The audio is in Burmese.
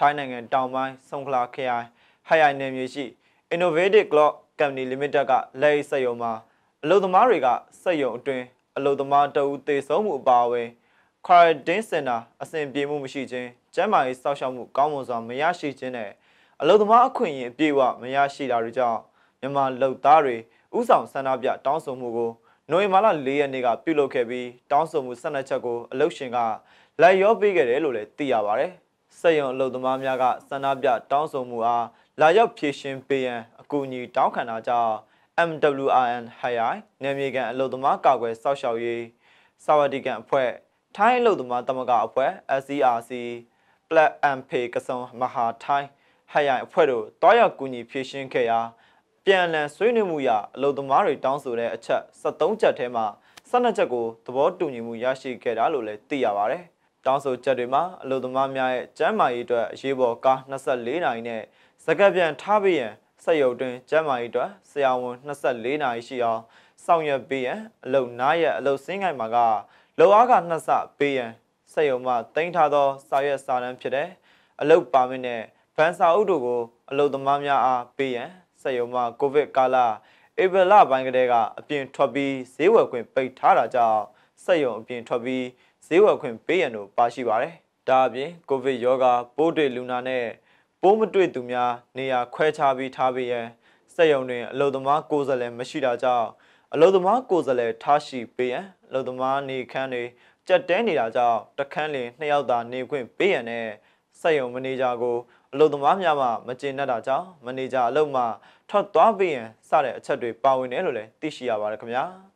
ထိုင်းနိုင်ငံတောင်ပိုင်းဆုံခလာခရိုင်ဟိုင်ယိုင်နယ်မြေရှိ Innovative Clock Company Limited ကလက်အိတ်စက်ရုံမှာအလုပ်သမားတွေကစက်ရုံအတွင်းအလုပ်သမားတအူးသေဆုံးမှုအပါအဝင် Quarantine Center အဆင်ပြေမှုမရှိခြင်းကျန်းမာရေးစောင့်ရှောက်မှုကောင်းမွန်စွာမရရှိခြင်းနဲ့အလုပ်သမားအခွင့်အရေးအပြည့်အဝမရရှိတာတွေကြောင့်မြန်မာလုပ်သားတွေဥဆောင်ဆန္ဒပြတောင်းဆိုမှုကိုနိုဝင်ဘာလ၄ရက်နေ့ကပြုလုပ်ခဲ့ပြီးတောင်းဆိုမှု၁၂ချက်ကိုအလုပ်ရှင်ကလက်ရောပေးခဲ့တယ်လို့လည်းသိရပါဗျ။စက်ရုံအလုပ်သမားများကဆန္ဒပြတောင်းဆိုမှုအားလာရောက်ဖြည့်ရှင်ပေးရန်အကူအညီတောင်းခံတာကြောင့် MWRN ဟိုင်ယိုင်နေမြေကန်အလုပ်သမားကာကွယ်စောင့်ရှောက်ရေးစာဝတီကန်အဖွဲ့ထိုင်းအလုပ်သမားတမကအဖွဲ့ SCRC Black MP ကစုံမဟာထိုင်းဟိုင်ယိုင်အဖွဲ့တို့တွားရောက်ကူညီဖြည့်ရှင်ခဲ့ရာ ပြန်လည်ဆွေးနွေးမှုရအလုပ်သမားတွေတောင်းဆိုတဲ့အချက်73ချက်ထဲမှာ12ချက်ကိုသဘောတူညီမှုရရှိခဲ့တာလို့လည်းသိရပါဗျ။တောင်းဆိုချက်တွေမှာအလို့သမားများရဲ့ကျန်းမာရေးအတွက်အရေးပေါ်ကား24နာရီနဲ့စကပ်ပြန်ထားပေးရန်စက်ရုပ်တွင် ကျန်းမာရေးအတွက်ဆရာဝန်24နာရီရှိအောင်ဆောင်ရွက်ပေးရန်အလုံနားရဲ့အလုံစင်းငိုင်မှာကလုံအားကနှစ်ဆပေးရန်စက်ရုံမှတင်ထားသောစာရွက်စာတမ်းဖြစ်တဲ့အလုံပါမင်းနဲ့ဗန်စာအုပ်တို့ကိုအလုံသမားများအားပေးရန်စက်ရုံမှကိုဗစ်ကာလဧပြီလပိုင်းကတည်းကအပြင်ထွက်ပြီးဈေးဝယ်ခွင့်ပိတ်ထားတာကြောင့်စက်ရုံအပြင်ထွက်ပြီးဈေးဝယ်ခွင့်ပေးရန်တို့ပါရှိပါတယ်။ဒါအပြင်ကိုဗစ်ရောဂါပိုးတွေ့လူနာနဲ့ပိုးမတွေ့သူများနေရာခွဲခြားပြီးထားပေးရန်စက်ရုံတွင်အလုံသမားကိုယ်စားလှယ်မရှိတာကြောင့်အလုံသမားကိုယ်စားလှယ်ထားရှိပေးရန်အလုံသမားနေခန်းတွေကြက်တဲနေတာကြောင့်တခန်းလင်နှစ်ယောက်သာနေခွင့်ပေးရန်နဲ့စက်ရုံမန်နေဂျာကိုအလုပ်သမားများမှမကျေနပ်တာကြောင့်မန်နေဂျာအလုပ်မှထွက်သွားပြီးရင်စတဲ့အချက်တွေပါဝင်တယ်လို့လည်းသိရှိရပါတယ်ခင်ဗျာ။